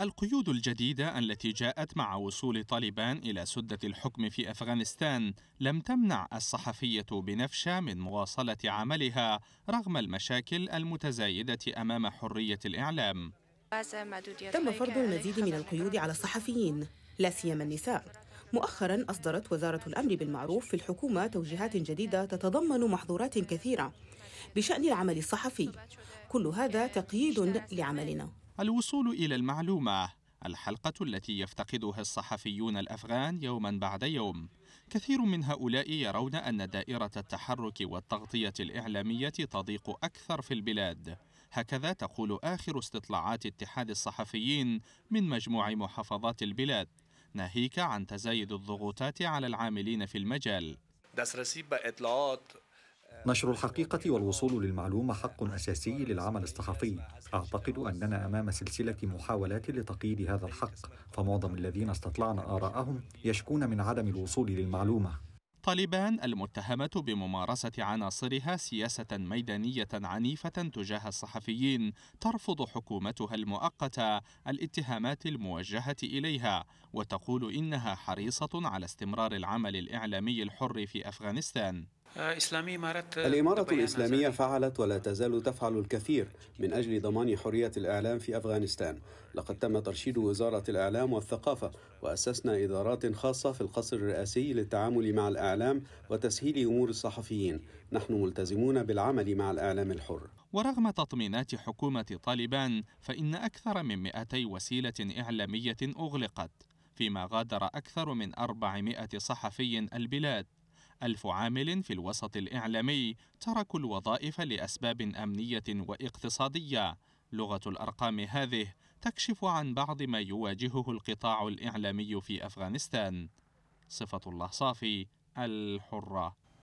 القيود الجديدة التي جاءت مع وصول طالبان إلى سدة الحكم في أفغانستان لم تمنع الصحفية بنفشة من مواصلة عملها رغم المشاكل المتزايدة أمام حرية الإعلام. تم فرض المزيد من القيود على الصحفيين لا سيما النساء. مؤخرا أصدرت وزارة الأمر بالمعروف في الحكومة توجيهات جديدة تتضمن محظورات كثيرة بشأن العمل الصحفي. كل هذا تقييد لعملنا. الوصول إلى المعلومة الحلقة التي يفتقدها الصحفيون الأفغان يوما بعد يوم كثير من هؤلاء يرون أن دائرة التحرك والتغطية الإعلامية تضيق أكثر في البلاد هكذا تقول آخر استطلاعات اتحاد الصحفيين من مجموع محافظات البلاد ناهيك عن تزايد الضغوطات على العاملين في المجال نشر الحقيقة والوصول للمعلومة حق أساسي للعمل الصحفي. أعتقد أننا أمام سلسلة محاولات لتقييد هذا الحق، فمعظم الذين استطلعنا آراءهم يشكون من عدم الوصول للمعلومة. طالبان المتهمة بممارسة عناصرها سياسة ميدانية عنيفة تجاه الصحفيين ترفض حكومتها المؤقتة الاتهامات الموجهة إليها وتقول إنها حريصة على استمرار العمل الإعلامي الحر في أفغانستان آه، آه، الإمارة الإسلامية فعلت ولا تزال تفعل الكثير من أجل ضمان حرية الإعلام في أفغانستان لقد تم ترشيد وزارة الإعلام والثقافة وأسسنا إدارات خاصة في القصر الرئاسي للتعامل مع الإعلام وتسهيل أمور الصحفيين نحن ملتزمون بالعمل مع الإعلام الحر ورغم تطمينات حكومة طالبان فإن أكثر من 200 وسيلة إعلامية أغلقت فيما غادر أكثر من 400 صحفي البلاد ألف عامل في الوسط الإعلامي تركوا الوظائف لأسباب أمنية واقتصادية لغة الأرقام هذه تكشف عن بعض ما يواجهه القطاع الإعلامي في أفغانستان صفة الله صافي الحرة